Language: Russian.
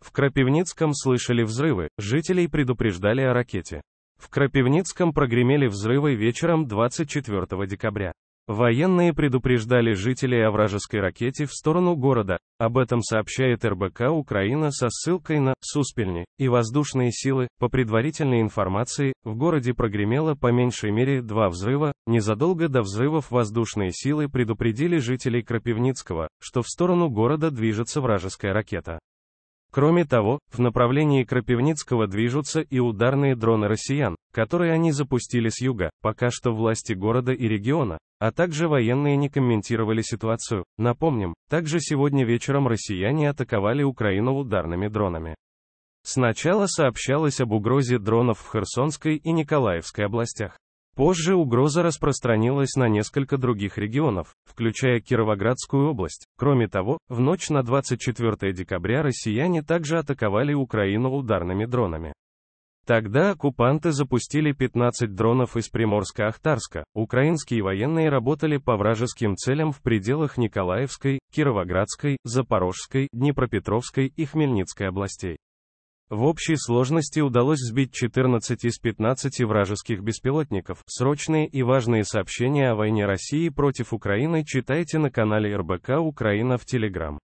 В Крапивницком слышали взрывы, жителей предупреждали о ракете. В Крапивницком прогремели взрывы вечером 24 декабря. Военные предупреждали жителей о вражеской ракете в сторону города, об этом сообщает РБК Украина со ссылкой на «Суспильни» и воздушные силы. По предварительной информации, в городе прогремело по меньшей мере два взрыва, незадолго до взрывов воздушные силы предупредили жителей Крапивницкого, что в сторону города движется вражеская ракета. Кроме того, в направлении Крапивницкого движутся и ударные дроны россиян, которые они запустили с юга, пока что власти города и региона, а также военные не комментировали ситуацию. Напомним, также сегодня вечером россияне атаковали Украину ударными дронами. Сначала сообщалось об угрозе дронов в Херсонской и Николаевской областях. Позже угроза распространилась на несколько других регионов, включая Кировоградскую область. Кроме того, в ночь на 24 декабря россияне также атаковали Украину ударными дронами. Тогда оккупанты запустили 15 дронов из Приморска-Ахтарска. Украинские военные работали по вражеским целям в пределах Николаевской, Кировоградской, Запорожской, Днепропетровской и Хмельницкой областей. В общей сложности удалось сбить 14 из 15 вражеских беспилотников. Срочные и важные сообщения о войне России против Украины читайте на канале РБК Украина в Телеграм.